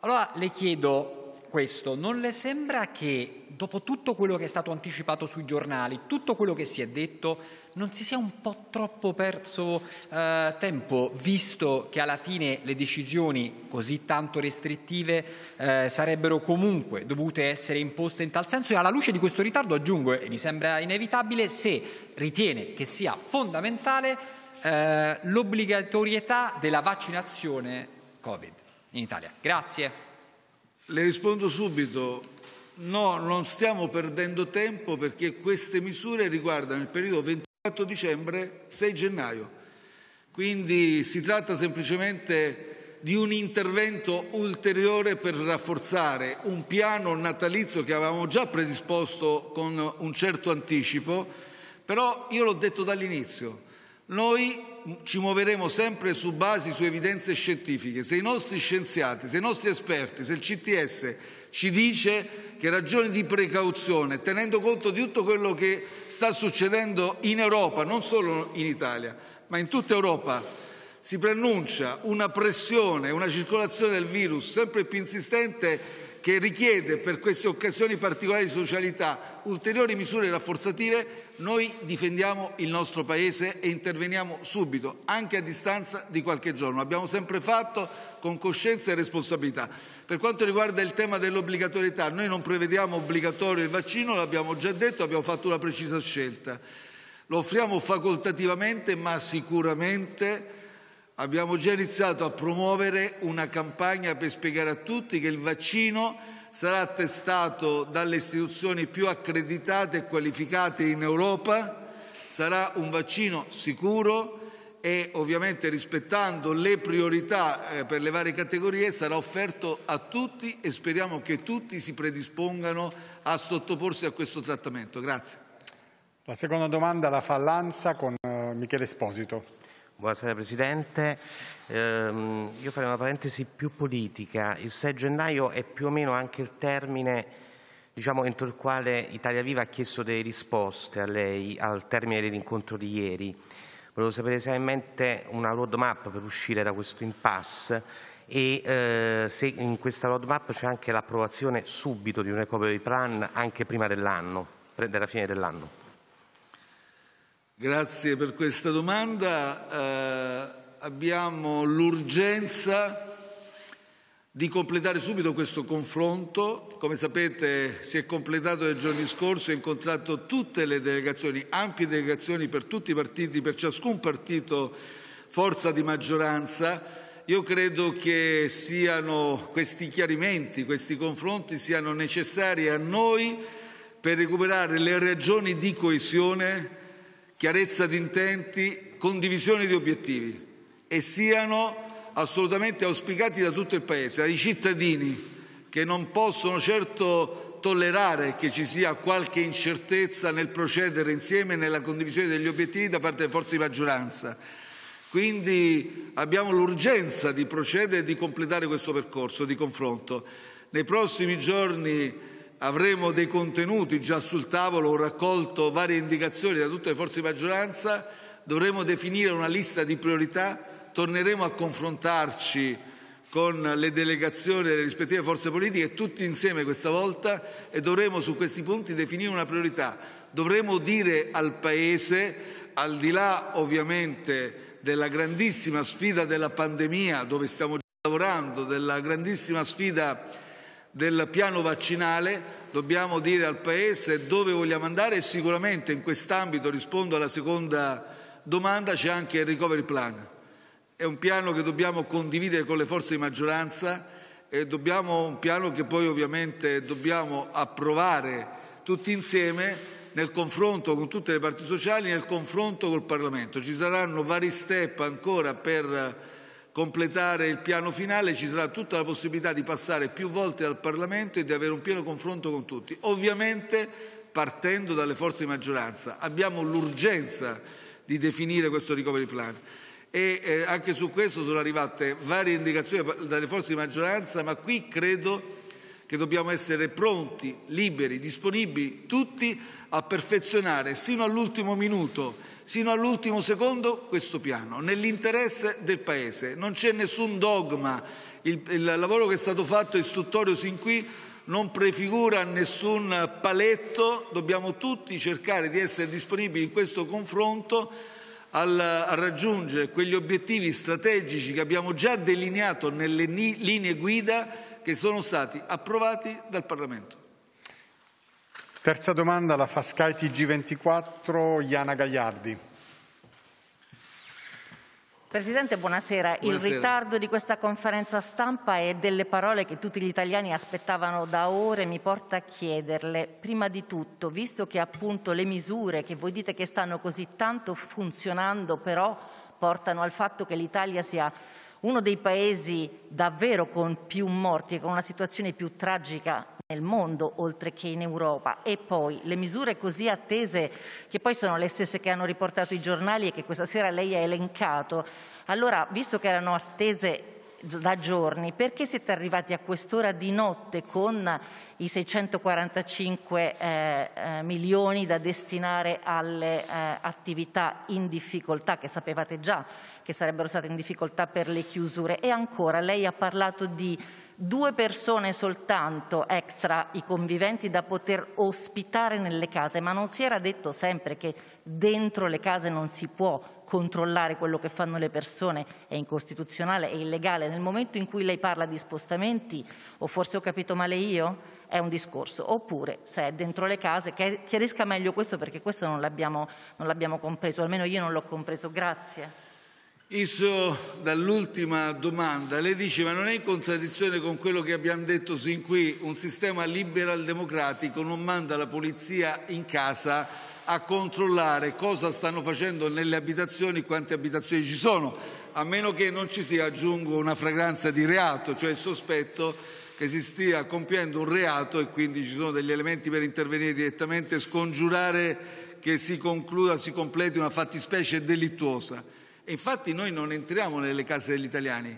Allora le chiedo questo, non le sembra che dopo tutto quello che è stato anticipato sui giornali, tutto quello che si è detto, non si sia un po' troppo perso eh, tempo, visto che alla fine le decisioni così tanto restrittive eh, sarebbero comunque dovute essere imposte in tal senso e alla luce di questo ritardo aggiungo, e mi sembra inevitabile, se ritiene che sia fondamentale eh, l'obbligatorietà della vaccinazione Covid in Italia. Grazie. Le rispondo subito. No, non stiamo perdendo tempo perché queste misure riguardano il periodo 24 dicembre-6 gennaio. Quindi si tratta semplicemente di un intervento ulteriore per rafforzare un piano natalizio che avevamo già predisposto con un certo anticipo, però io l'ho detto dall'inizio, noi ci muoveremo sempre su basi, su evidenze scientifiche. Se i nostri scienziati, se i nostri esperti, se il CTS ci dice che ragioni di precauzione, tenendo conto di tutto quello che sta succedendo in Europa, non solo in Italia, ma in tutta Europa, si preannuncia una pressione, una circolazione del virus sempre più insistente che richiede per queste occasioni particolari di socialità ulteriori misure rafforzative, noi difendiamo il nostro Paese e interveniamo subito, anche a distanza di qualche giorno. Abbiamo sempre fatto con coscienza e responsabilità. Per quanto riguarda il tema dell'obbligatorietà, noi non prevediamo obbligatorio il vaccino, l'abbiamo già detto, abbiamo fatto una precisa scelta. Lo offriamo facoltativamente, ma sicuramente Abbiamo già iniziato a promuovere una campagna per spiegare a tutti che il vaccino sarà testato dalle istituzioni più accreditate e qualificate in Europa, sarà un vaccino sicuro e ovviamente rispettando le priorità eh, per le varie categorie sarà offerto a tutti e speriamo che tutti si predispongano a sottoporsi a questo trattamento. Grazie. La seconda domanda la fa Lanza con eh, Michele Esposito. Buonasera Presidente, ehm, io farei una parentesi più politica. Il 6 gennaio è più o meno anche il termine diciamo, entro il quale Italia Viva ha chiesto delle risposte a lei al termine dell'incontro di ieri. Volevo sapere se ha in mente una roadmap per uscire da questo impasse e eh, se in questa roadmap c'è anche l'approvazione subito di un recovery plan anche prima dell'anno, della fine dell'anno. Grazie per questa domanda. Eh, abbiamo l'urgenza di completare subito questo confronto. Come sapete si è completato nei giorni scorsi, ho incontrato tutte le delegazioni, ampie delegazioni per tutti i partiti, per ciascun partito forza di maggioranza. Io credo che siano questi chiarimenti, questi confronti siano necessari a noi per recuperare le ragioni di coesione chiarezza di intenti, condivisione di obiettivi e siano assolutamente auspicati da tutto il Paese, dai cittadini che non possono certo tollerare che ci sia qualche incertezza nel procedere insieme nella condivisione degli obiettivi da parte delle forze di maggioranza. Quindi abbiamo l'urgenza di procedere e di completare questo percorso di confronto. Nei prossimi giorni avremo dei contenuti già sul tavolo, ho raccolto varie indicazioni da tutte le forze di maggioranza, dovremo definire una lista di priorità, torneremo a confrontarci con le delegazioni delle rispettive forze politiche, tutti insieme questa volta, e dovremo su questi punti definire una priorità. Dovremo dire al Paese, al di là ovviamente della grandissima sfida della pandemia, dove stiamo lavorando, della grandissima sfida del piano vaccinale, dobbiamo dire al Paese dove vogliamo andare e sicuramente in quest'ambito, rispondo alla seconda domanda, c'è anche il recovery plan. È un piano che dobbiamo condividere con le forze di maggioranza, e dobbiamo, un piano che poi ovviamente dobbiamo approvare tutti insieme nel confronto con tutte le parti sociali, nel confronto col Parlamento. Ci saranno vari step ancora per completare il piano finale ci sarà tutta la possibilità di passare più volte al Parlamento e di avere un pieno confronto con tutti, ovviamente partendo dalle forze di maggioranza. Abbiamo l'urgenza di definire questo recovery plan e eh, anche su questo sono arrivate varie indicazioni dalle forze di maggioranza, ma qui credo che dobbiamo essere pronti, liberi, disponibili tutti a perfezionare sino all'ultimo minuto sino all'ultimo secondo questo piano, nell'interesse del Paese. Non c'è nessun dogma, il, il lavoro che è stato fatto istruttorio sin qui non prefigura nessun paletto, dobbiamo tutti cercare di essere disponibili in questo confronto al, a raggiungere quegli obiettivi strategici che abbiamo già delineato nelle linee guida che sono stati approvati dal Parlamento. Terza domanda la fa Sky TG24, Iana Gagliardi. Presidente, buonasera. buonasera. Il ritardo di questa conferenza stampa e delle parole che tutti gli italiani aspettavano da ore mi porta a chiederle, prima di tutto, visto che appunto le misure che voi dite che stanno così tanto funzionando però portano al fatto che l'Italia sia uno dei paesi davvero con più morti e con una situazione più tragica nel mondo oltre che in Europa e poi le misure così attese che poi sono le stesse che hanno riportato i giornali e che questa sera lei ha elencato allora visto che erano attese da giorni, perché siete arrivati a quest'ora di notte con i 645 eh, eh, milioni da destinare alle eh, attività in difficoltà, che sapevate già che sarebbero state in difficoltà per le chiusure? E ancora, lei ha parlato di due persone soltanto extra i conviventi da poter ospitare nelle case, ma non si era detto sempre che dentro le case non si può controllare quello che fanno le persone, è incostituzionale, è illegale. Nel momento in cui lei parla di spostamenti, o forse ho capito male io, è un discorso. Oppure se è dentro le case, chiarisca meglio questo perché questo non l'abbiamo compreso, almeno io non l'ho compreso. Grazie. Iso dall'ultima domanda, lei dice ma non è in contraddizione con quello che abbiamo detto sin qui, un sistema liberal democratico non manda la polizia in casa a controllare cosa stanno facendo nelle abitazioni, quante abitazioni ci sono, a meno che non ci sia, aggiungo, una fragranza di reato, cioè il sospetto che si stia compiendo un reato e quindi ci sono degli elementi per intervenire direttamente e scongiurare che si concluda, si completi una fattispecie delittuosa. E infatti noi non entriamo nelle case degli italiani.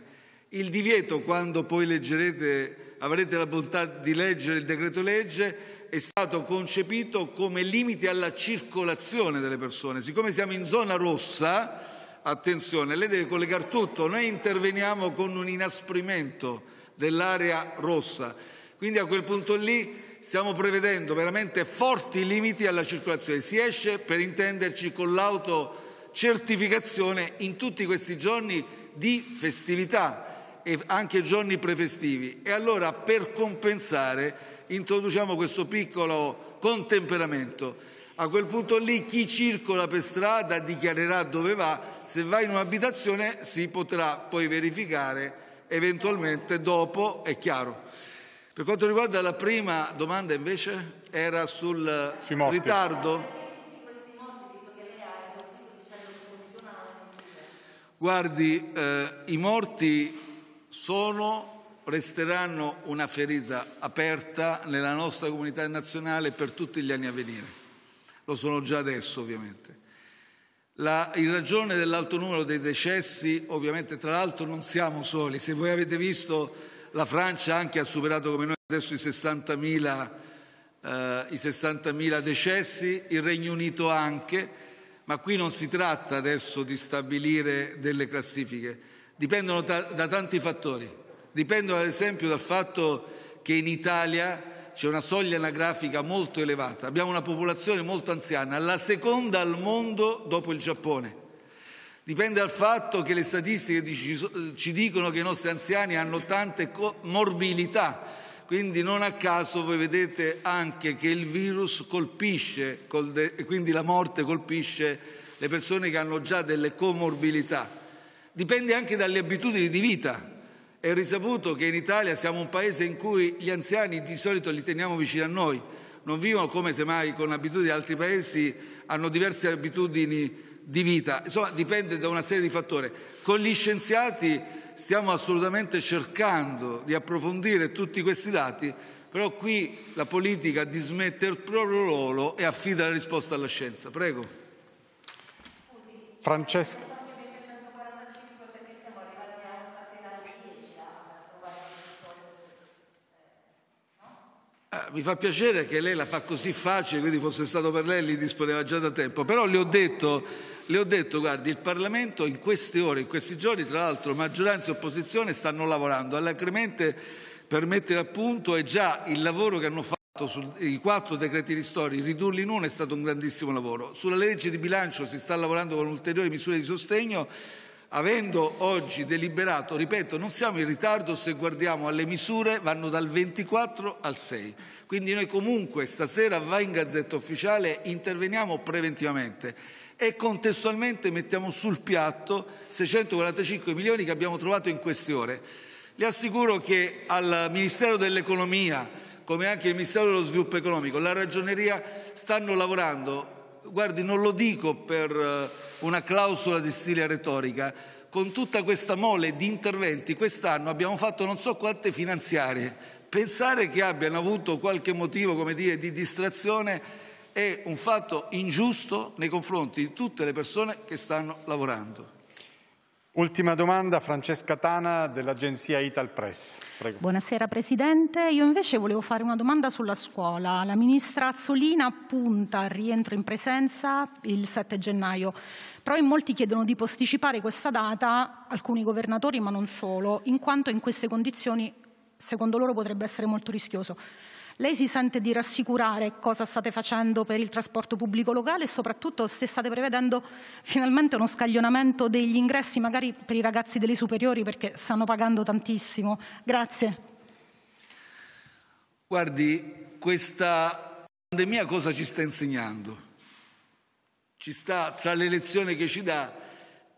Il divieto, quando poi leggerete, avrete la bontà di leggere il decreto legge, è stato concepito come limite alla circolazione delle persone. Siccome siamo in zona rossa, attenzione, lei deve collegare tutto, noi interveniamo con un inasprimento dell'area rossa. Quindi a quel punto lì stiamo prevedendo veramente forti limiti alla circolazione. Si esce, per intenderci, con l'auto certificazione in tutti questi giorni di festività e anche giorni prefestivi. E allora per compensare introduciamo questo piccolo contemperamento. A quel punto lì chi circola per strada dichiarerà dove va, se va in un'abitazione si potrà poi verificare eventualmente dopo, è chiaro. Per quanto riguarda la prima domanda invece era sul ritardo. Guardi, eh, i morti sono, resteranno una ferita aperta nella nostra comunità nazionale per tutti gli anni a venire. Lo sono già adesso, ovviamente. La, in ragione dell'alto numero dei decessi, ovviamente, tra l'altro non siamo soli. Se voi avete visto, la Francia anche ha superato come noi adesso i 60.000, eh, i 60.000 decessi, il Regno Unito anche ma qui non si tratta adesso di stabilire delle classifiche, dipendono da, da tanti fattori, dipendono ad esempio dal fatto che in Italia c'è una soglia anagrafica molto elevata, abbiamo una popolazione molto anziana, la seconda al mondo dopo il Giappone. Dipende dal fatto che le statistiche ci dicono che i nostri anziani hanno tante morbilità, quindi non a caso voi vedete anche che il virus colpisce, e quindi la morte colpisce le persone che hanno già delle comorbilità. Dipende anche dalle abitudini di vita. È risaputo che in Italia siamo un paese in cui gli anziani di solito li teniamo vicini a noi, non vivono come semmai con abitudini di altri paesi, hanno diverse abitudini di vita. Insomma, dipende da una serie di fattori. Con gli scienziati stiamo assolutamente cercando di approfondire tutti questi dati, però qui la politica dismette il proprio ruolo e affida la risposta alla scienza. Prego. Francesca. Eh, mi fa piacere che lei la fa così facile, quindi fosse stato per lei li disponeva già da tempo, però le ho detto le ho detto, guardi, il Parlamento in queste ore, in questi giorni, tra l'altro maggioranza e opposizione stanno lavorando alacremente per mettere a punto e già il lavoro che hanno fatto sui quattro decreti di ristori, ridurli in uno è stato un grandissimo lavoro. Sulla legge di bilancio si sta lavorando con ulteriori misure di sostegno, avendo oggi deliberato, ripeto, non siamo in ritardo se guardiamo alle misure, vanno dal 24 al 6. Quindi noi comunque stasera va in gazzetta ufficiale, interveniamo preventivamente e contestualmente mettiamo sul piatto 645 milioni che abbiamo trovato in queste ore. Le assicuro che al Ministero dell'Economia, come anche al Ministero dello Sviluppo Economico, la Ragioneria stanno lavorando, guardi non lo dico per eh, una clausola di stile retorica, con tutta questa mole di interventi quest'anno abbiamo fatto non so quante finanziarie. Pensare che abbiano avuto qualche motivo come dire, di distrazione è un fatto ingiusto nei confronti di tutte le persone che stanno lavorando. Ultima domanda, Francesca Tana dell'agenzia Ital Press. Prego. Buonasera Presidente, io invece volevo fare una domanda sulla scuola. La Ministra Azzolina punta al rientro in presenza il 7 gennaio, però in molti chiedono di posticipare questa data, alcuni governatori ma non solo, in quanto in queste condizioni secondo loro potrebbe essere molto rischioso. Lei si sente di rassicurare cosa state facendo per il trasporto pubblico locale e soprattutto se state prevedendo finalmente uno scaglionamento degli ingressi magari per i ragazzi delle superiori perché stanno pagando tantissimo. Grazie. Guardi, questa pandemia cosa ci sta insegnando? Ci sta tra le lezioni che ci dà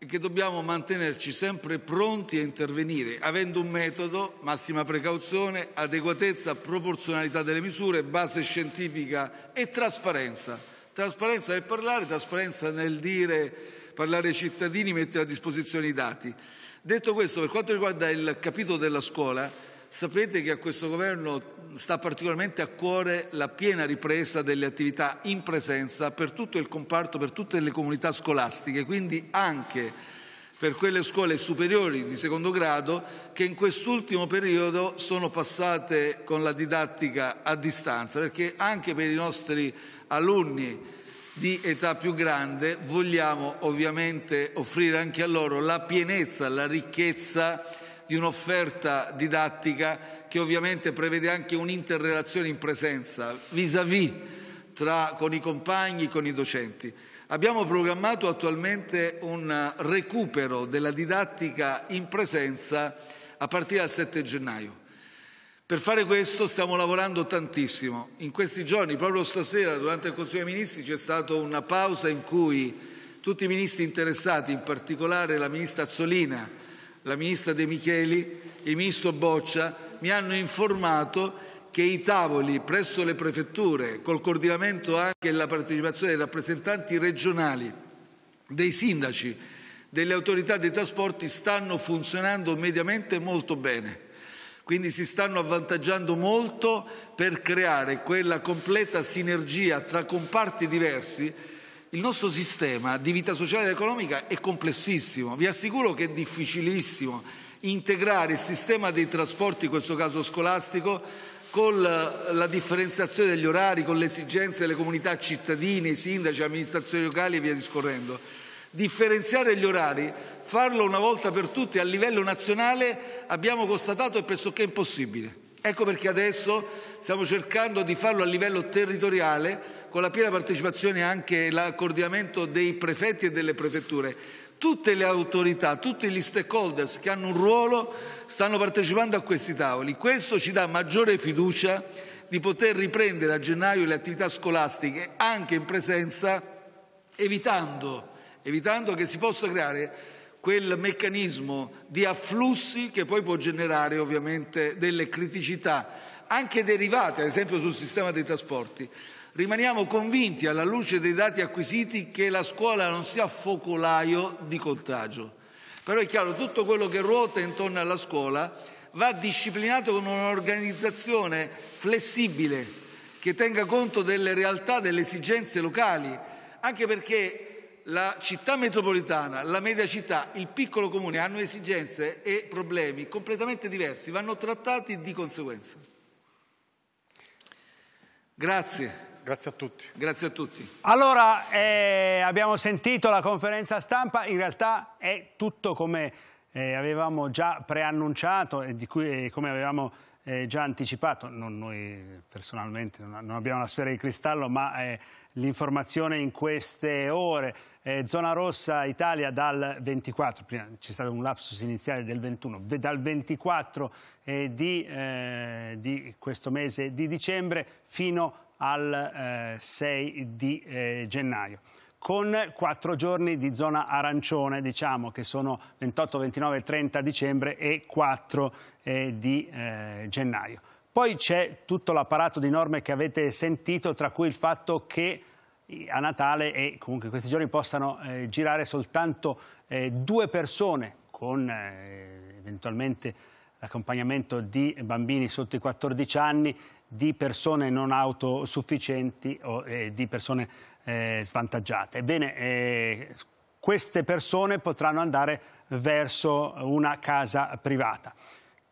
e che dobbiamo mantenerci sempre pronti a intervenire, avendo un metodo, massima precauzione, adeguatezza, proporzionalità delle misure, base scientifica e trasparenza. Trasparenza nel parlare, trasparenza nel dire, parlare ai cittadini, mettere a disposizione i dati. Detto questo, per quanto riguarda il capitolo della scuola, sapete che a questo governo sta particolarmente a cuore la piena ripresa delle attività in presenza per tutto il comparto, per tutte le comunità scolastiche, quindi anche per quelle scuole superiori di secondo grado che in quest'ultimo periodo sono passate con la didattica a distanza, perché anche per i nostri alunni di età più grande vogliamo ovviamente offrire anche a loro la pienezza, la ricchezza di un'offerta didattica che ovviamente prevede anche un'interrelazione in presenza, vis-à-vis -vis con i compagni, con i docenti. Abbiamo programmato attualmente un recupero della didattica in presenza a partire dal 7 gennaio. Per fare questo stiamo lavorando tantissimo. In questi giorni, proprio stasera, durante il Consiglio dei Ministri, c'è stata una pausa in cui tutti i ministri interessati, in particolare la ministra Azzolina, la ministra De Micheli, il ministro Boccia, mi hanno informato che i tavoli presso le prefetture, col coordinamento anche e la partecipazione dei rappresentanti regionali, dei sindaci, delle autorità dei trasporti, stanno funzionando mediamente molto bene. Quindi si stanno avvantaggiando molto per creare quella completa sinergia tra comparti diversi il nostro sistema di vita sociale ed economica è complessissimo, vi assicuro che è difficilissimo integrare il sistema dei trasporti, in questo caso scolastico, con la differenziazione degli orari, con le esigenze delle comunità cittadine, sindaci, amministrazioni locali e via discorrendo. Differenziare gli orari, farlo una volta per tutte a livello nazionale, abbiamo constatato è pressoché impossibile. Ecco perché adesso stiamo cercando di farlo a livello territoriale con la piena partecipazione anche e l'accordamento dei prefetti e delle prefetture. Tutte le autorità, tutti gli stakeholders che hanno un ruolo stanno partecipando a questi tavoli. Questo ci dà maggiore fiducia di poter riprendere a gennaio le attività scolastiche anche in presenza, evitando, evitando che si possa creare quel meccanismo di afflussi che poi può generare ovviamente delle criticità, anche derivate ad esempio sul sistema dei trasporti. Rimaniamo convinti, alla luce dei dati acquisiti, che la scuola non sia focolaio di contagio. Però è chiaro, tutto quello che ruota intorno alla scuola va disciplinato con un'organizzazione flessibile che tenga conto delle realtà, delle esigenze locali, anche perché la città metropolitana, la media città, il piccolo comune hanno esigenze e problemi completamente diversi, vanno trattati di conseguenza. Grazie. Grazie a tutti. Grazie a tutti. Allora, eh, abbiamo sentito la conferenza stampa, in realtà è tutto come eh, avevamo già preannunciato e di cui, eh, come avevamo eh, già anticipato, non noi personalmente, non, abbiamo la sfera di cristallo, ma eh, l'informazione in queste ore. Eh, zona rossa Italia dal 24, prima c'è stato un lapsus iniziale del 21, dal 24 eh, di, eh, di, questo mese di dicembre fino al 6 eh, di eh, gennaio con quattro giorni di zona arancione, diciamo che sono 28, 29 30 dicembre e 4 eh, di eh, gennaio. Poi c'è tutto l'apparato di norme che avete sentito, tra cui il fatto che eh, a Natale e comunque questi giorni possano eh, girare soltanto eh, due persone con eh, eventualmente l'accompagnamento di bambini sotto i 14 anni, di persone non autosufficienti o eh, di persone eh, svantaggiate. Ebbene, queste persone potranno andare verso una casa privata.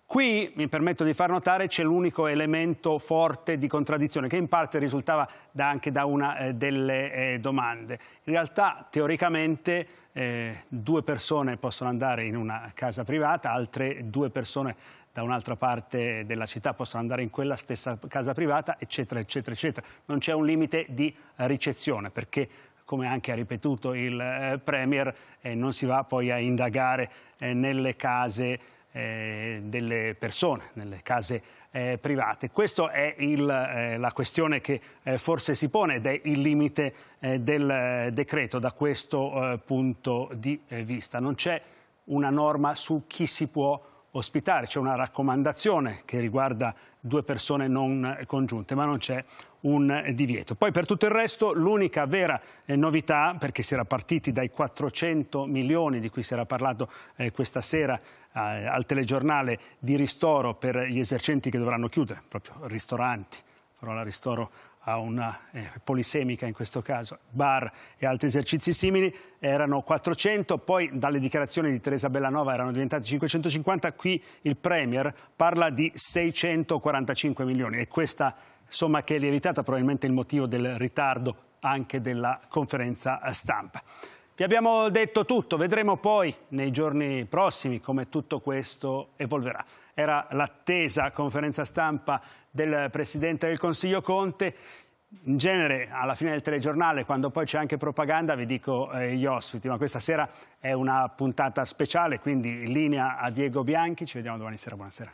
Qui, mi permetto di far notare, c'è l'unico elemento forte di contraddizione che in parte risultava da, anche da una eh, delle eh, domande. In realtà, teoricamente, eh, due persone possono andare in una casa privata, altre due persone da un'altra parte della città possono andare in quella stessa casa privata, eccetera, eccetera, eccetera. Non c'è un limite di ricezione perché come anche ha ripetuto il eh, Premier, eh, non si va poi a indagare eh, nelle case eh, delle persone nelle case eh, private. Questa è il, eh, la questione che eh, forse si pone ed è il limite eh, del eh, decreto da questo punto di vista. Non c'è una norma su chi si può ospitare. C'è una raccomandazione che riguarda due persone non congiunte, ma non c'è un divieto. Poi per tutto il resto l'unica vera eh, novità, perché si era partiti dai 400 milioni di cui si era parlato eh, questa sera eh, al telegiornale di ristoro per gli esercenti che dovranno chiudere, proprio ristoranti, parola ristoro a una eh, polisemica in questo caso, bar e altri esercizi simili, erano 400, poi dalle dichiarazioni di Teresa Bellanova erano diventati 550, qui il Premier parla di 645 milioni e questa somma che è lievitata probabilmente il motivo del ritardo anche della conferenza stampa. Vi abbiamo detto tutto, vedremo poi nei giorni prossimi come tutto questo evolverà. Era l'attesa conferenza stampa del Presidente del Consiglio Conte. In genere alla fine del telegiornale, quando poi c'è anche propaganda, vi dico eh, gli ospiti, ma questa sera è una puntata speciale, quindi in linea a Diego Bianchi, ci vediamo domani sera, buonasera.